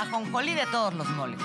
ajonjolí de todos los moles.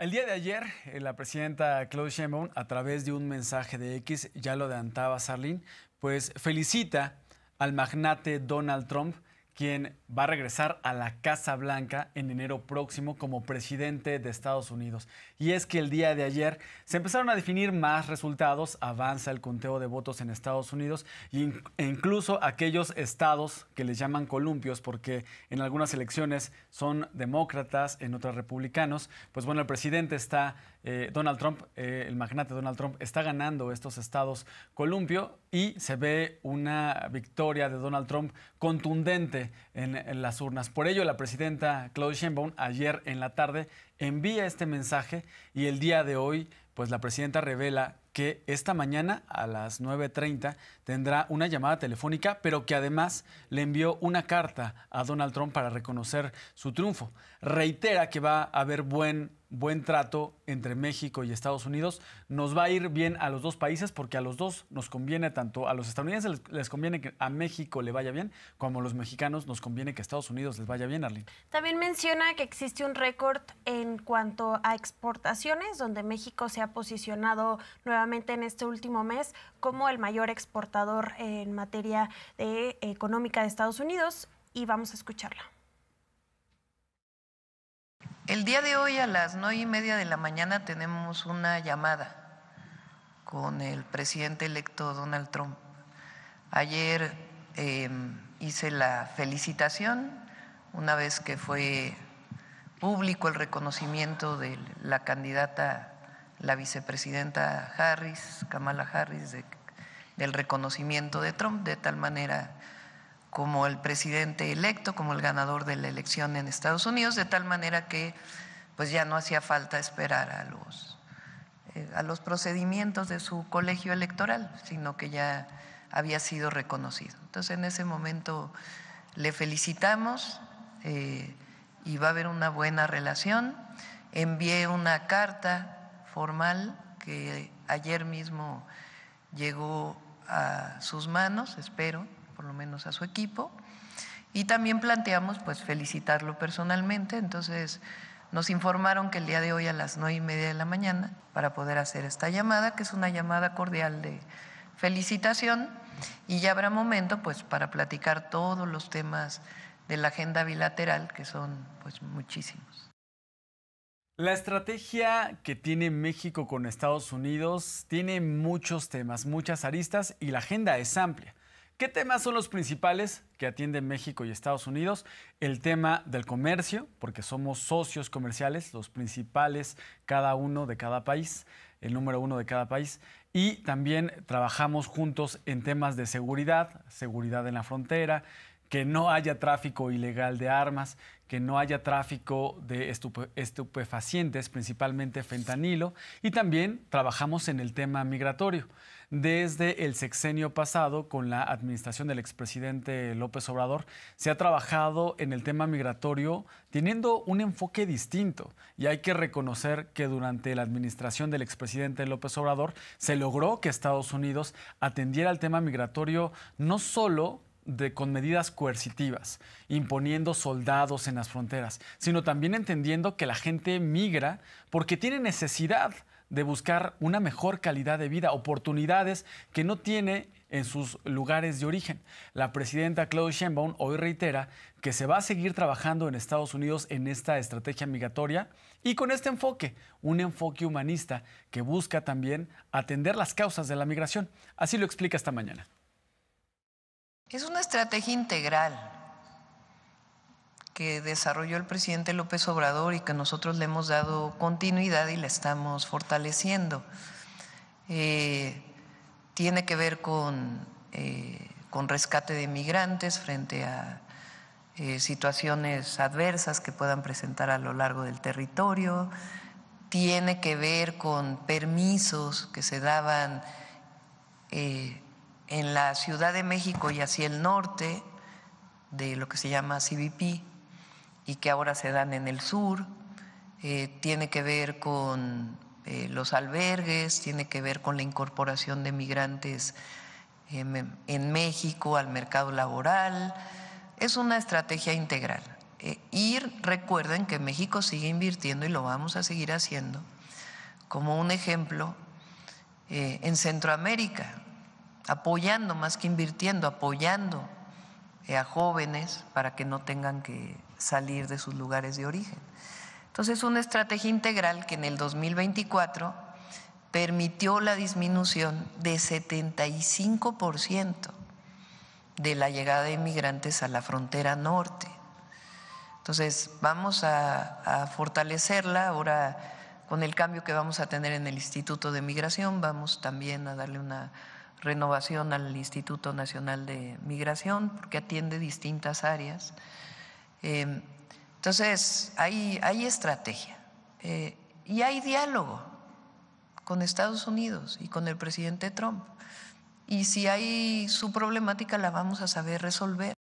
El día de ayer, eh, la presidenta Claude Sheinbaum, a través de un mensaje de X, ya lo adelantaba Sarlin, pues felicita al magnate Donald Trump quien va a regresar a la Casa Blanca en enero próximo como presidente de Estados Unidos. Y es que el día de ayer se empezaron a definir más resultados, avanza el conteo de votos en Estados Unidos e incluso aquellos estados que les llaman columpios porque en algunas elecciones son demócratas, en otras republicanos, pues bueno, el presidente está eh, Donald Trump, eh, el magnate Donald Trump, está ganando estos estados columpio y se ve una victoria de Donald Trump contundente en, las urnas. Por ello, la presidenta Claudia Sheinbaum ayer en la tarde envía este mensaje y el día de hoy, pues la presidenta revela que esta mañana a las 9.30 tendrá una llamada telefónica, pero que además le envió una carta a Donald Trump para reconocer su triunfo. Reitera que va a haber buen buen trato entre México y Estados Unidos. Nos va a ir bien a los dos países porque a los dos nos conviene tanto, a los estadounidenses les, conviene que a México le vaya bien, como a los mexicanos nos conviene que a Estados Unidos les vaya bien, Arlene. También menciona que existe un récord en cuanto a exportaciones, donde México se ha posicionado nuevamente en este último mes como el mayor exportador en materia de, económica de Estados Unidos y vamos a escucharla. El día de hoy a las nueve y media de la mañana tenemos una llamada con el presidente electo Donald Trump. Ayer em, hice la felicitación una vez que fue público el reconocimiento de la candidata, la vicepresidenta Harris, Kamala Harris, del reconocimiento de Trump, de tal manera como el presidente electo, como el ganador de la elección en Estados Unidos, de tal manera que pues ya no hacía falta esperar a los, eh, a los procedimientos de su colegio electoral, sino que ya había sido reconocido. Entonces en ese momento le felicitamos eh, y va a haber una buena relación. Envié una carta formal que ayer mismo llegó a sus manos, espero por lo menos a su equipo. Y también planteamos pues felicitarlo personalmente, entonces nos informaron que el día de hoy a las nueve y media de la mañana para poder hacer esta llamada, que es una llamada cordial de felicitación y ya habrá momento pues para platicar todos los temas de la agenda bilateral que son pues muchísimos. La estrategia que tiene México con Estados Unidos tiene muchos temas, muchas aristas y la agenda es amplia. ¿Qué temas son los principales que atienden México y Estados Unidos? El tema del comercio, porque somos socios comerciales, los principales cada uno de cada país, el número uno de cada país. Y también trabajamos juntos en temas de seguridad, seguridad en la frontera, que no haya tráfico ilegal de armas, que no haya tráfico de estupefacientes, principalmente fentanilo. Y también trabajamos en el tema migratorio desde el sexenio pasado con la administración del expresidente López Obrador. Se ha trabajado en el tema migratorio teniendo un enfoque distinto y hay que reconocer que durante la administración del expresidente López Obrador se logró que Estados Unidos atendiera al tema migratorio no solo con medidas coercitivas, imponiendo soldados en las fronteras, sino también entendiendo que la gente migra porque tiene necesidad de buscar una mejor calidad de vida, oportunidades que no tiene en sus lugares de origen. La presidenta Claude Sheinbaum hoy reitera que se va a seguir trabajando en Estados Unidos en esta estrategia migratoria y con este enfoque, un enfoque humanista que busca también atender las causas de la migración. Así lo explica esta mañana. Es una estrategia integral que desarrolló el presidente López Obrador y que nosotros le hemos dado continuidad y la estamos fortaleciendo. Eh, tiene que ver con, eh, con rescate de migrantes frente a eh, situaciones adversas que puedan presentar a lo largo del territorio, tiene que ver con permisos que se daban en la Ciudad de México y hacia el norte de lo que se llama CBP, y que ahora se dan en el sur, eh, tiene que ver con eh, los albergues, tiene que ver con la incorporación de migrantes eh, en, México al mercado laboral. Es una estrategia integral. ir recuerden que México sigue invirtiendo y lo vamos a seguir haciendo, como un ejemplo, en Centroamérica, apoyando más que invirtiendo, apoyando eh, a jóvenes para que no tengan que salir de sus lugares de origen. Entonces, una estrategia integral que en el 2024 permitió la disminución de 75% de la llegada de inmigrantes a la frontera norte. Entonces, vamos a fortalecerla ahora con el cambio que vamos a tener en el Instituto de Migración, vamos también a darle una renovación al Instituto Nacional de Migración, porque atiende distintas áreas. Em, entonces, hay, hay estrategia eh, y hay diálogo con Estados Unidos y con el presidente Trump. Y si hay su problemática, la vamos a saber resolver.